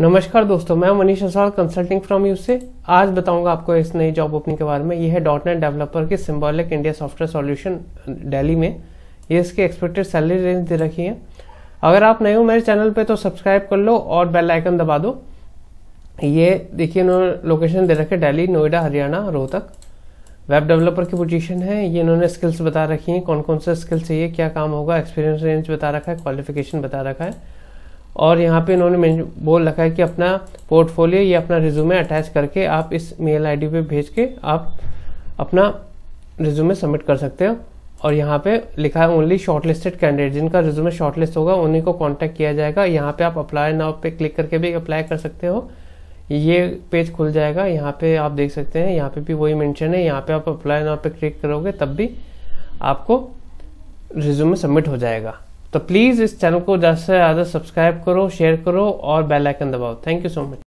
नमस्कार दोस्तों मैं Manish Aswal consulting from you से आज बताऊंगा आपको इस नई जॉब ओपनिंग के बारे में यह है डॉट नेट डेवलपर के symbolic India software solution Delhi में ये इसकी एक्सपेक्टेड सैलरी रेंज दे रखी है अगर आप नए हो मेरे चैनल पे तो सब्सक्राइब कर लो और बेल आइकन दबा दो ये देखिए इन्होंने लोकेशन दे रखे डेली नोएडा हरियाणा रोहतक वेब डेवलपर की पोजीशन है ये इन्होंने स्किल्स बता रखी हैं कौन कौन से स्किल्स चाहिए क्या काम होगा एक्सपीरियंस रेंज बता रखा है क्वालिफिकेशन बता रखा है और यहाँ पे इन्होंने बोल रखा है कि अपना पोर्टफोलियो या अपना रिज्यूमे अटैच करके आप इस मेल आईडी पे भेज के आप अपना रिज्यूमे सबमिट कर सकते हो और यहाँ पे लिखा है ओनली शॉर्टलिस्टेड कैंडिडेट जिनका रिज्यूमे शॉर्टलिस्ट होगा उन्हीं को कांटेक्ट किया जाएगा यहाँ पे आप अप्लाई नाउ पे क्लिक करके भी अप्लाई कर सकते हो ये पेज खुल जाएगा यहाँ पे आप देख सकते हैं यहाँ पे भी वही मैंशन है यहाँ पे आप अप्लाई नाउ पे क्लिक करोगे तब भी आपको रिज्यूमे सबमिट हो जाएगा तो प्लीज़ इस चैनल को ज़्यादा से ज़्यादा सब्सक्राइब करो शेयर करो और बेल आइकन दबाओ थैंक यू सो मच